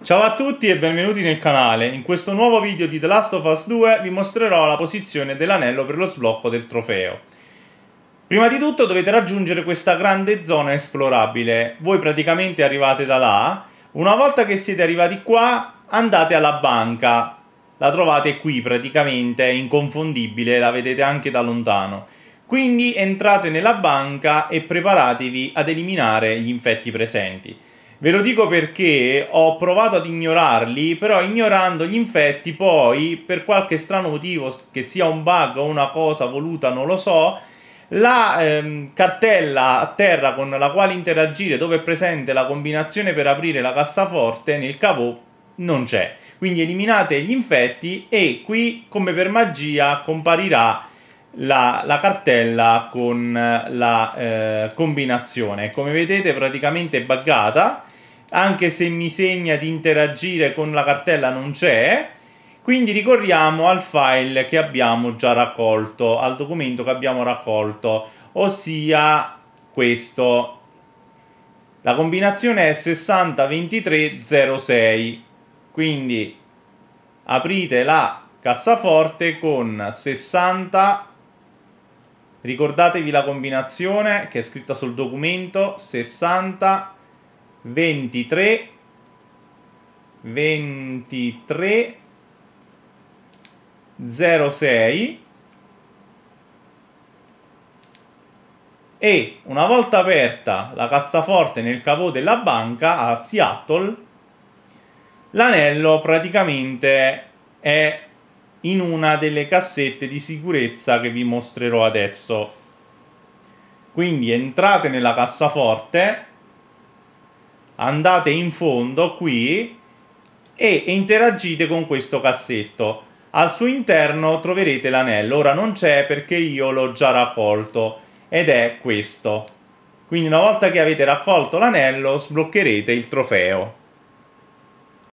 Ciao a tutti e benvenuti nel canale. In questo nuovo video di The Last of Us 2 vi mostrerò la posizione dell'anello per lo sblocco del trofeo. Prima di tutto dovete raggiungere questa grande zona esplorabile. Voi praticamente arrivate da là. Una volta che siete arrivati qua andate alla banca. La trovate qui praticamente, è inconfondibile, la vedete anche da lontano. Quindi entrate nella banca e preparatevi ad eliminare gli infetti presenti. Ve lo dico perché ho provato ad ignorarli, però ignorando gli infetti poi, per qualche strano motivo, che sia un bug o una cosa voluta, non lo so, la ehm, cartella a terra con la quale interagire, dove è presente la combinazione per aprire la cassaforte, nel cavo non c'è. Quindi eliminate gli infetti e qui, come per magia, comparirà la, la cartella con la eh, combinazione. Come vedete praticamente è buggata, anche se mi segna di interagire con la cartella non c'è, quindi ricorriamo al file che abbiamo già raccolto, al documento che abbiamo raccolto, ossia questo. La combinazione è 602306, quindi aprite la cassaforte con 602306. Ricordatevi la combinazione che è scritta sul documento 60 23 23 06 e una volta aperta la cassaforte nel cavo della banca a Seattle l'anello praticamente è in una delle cassette di sicurezza che vi mostrerò adesso. Quindi entrate nella cassaforte, andate in fondo qui e interagite con questo cassetto. Al suo interno troverete l'anello, ora non c'è perché io l'ho già raccolto ed è questo. Quindi una volta che avete raccolto l'anello sbloccherete il trofeo.